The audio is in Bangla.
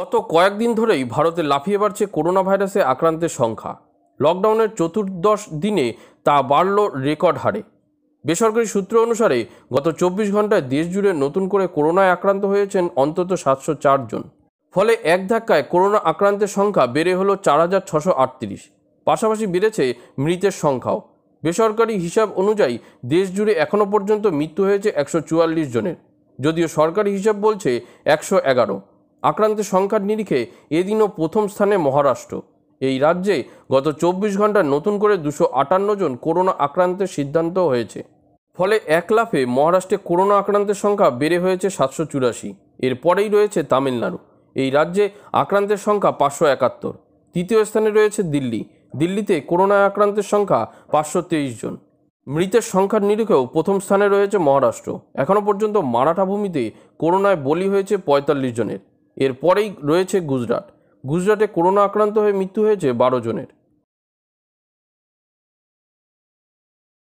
গত কয়েকদিন ধরেই ভারতে লাফিয়ে বাড়ছে করোনা ভাইরাসে আক্রান্তের সংখ্যা লকডাউনের চতুর্দশ দিনে তা বাড়ল রেকর্ড হারে বেসরকারি সূত্র অনুসারে গত চব্বিশ ঘন্টায় দেশ জুড়ে নতুন করে করোনায় আক্রান্ত হয়েছেন অন্তত সাতশো জন ফলে এক ধাক্কায় করোনা আক্রান্তের সংখ্যা বেড়ে হলো চার হাজার ছশো আটত্রিশ পাশাপাশি বেড়েছে মৃতের সংখ্যাও বেসরকারি হিসাব অনুযায়ী দেশ জুড়ে এখনও পর্যন্ত মৃত্যু হয়েছে একশো জনের যদিও সরকারি হিসাব বলছে একশো এগারো আক্রান্তের সংখ্যার নিরিখে এদিনও প্রথম স্থানে মহারাষ্ট্র এই রাজ্যে গত চব্বিশ ঘন্টায় নতুন করে দুশো আটান্ন জন করোনা আক্রান্তের সিদ্ধান্ত হয়েছে ফলে এক লাফে মহারাষ্ট্রে করোনা আক্রান্তের সংখ্যা বেড়ে হয়েছে সাতশো চুরাশি এরপরেই রয়েছে তামিলনাড়ু এই রাজ্যে আক্রান্তের সংখ্যা পাঁচশো একাত্তর তৃতীয় স্থানে রয়েছে দিল্লি দিল্লিতে করোনা আক্রান্তের সংখ্যা পাঁচশো তেইশ জন মৃতের সংখ্যার নিরিখেও প্রথম স্থানে রয়েছে মহারাষ্ট্র এখনও পর্যন্ত মারাঠা ভূমিতে করোনায় বলি হয়েছে পঁয়তাল্লিশ জনের এরপরেই রয়েছে গুজরাট গুজরাটে করোনা আক্রান্ত হয়ে মৃত্যু হয়েছে বারো জনের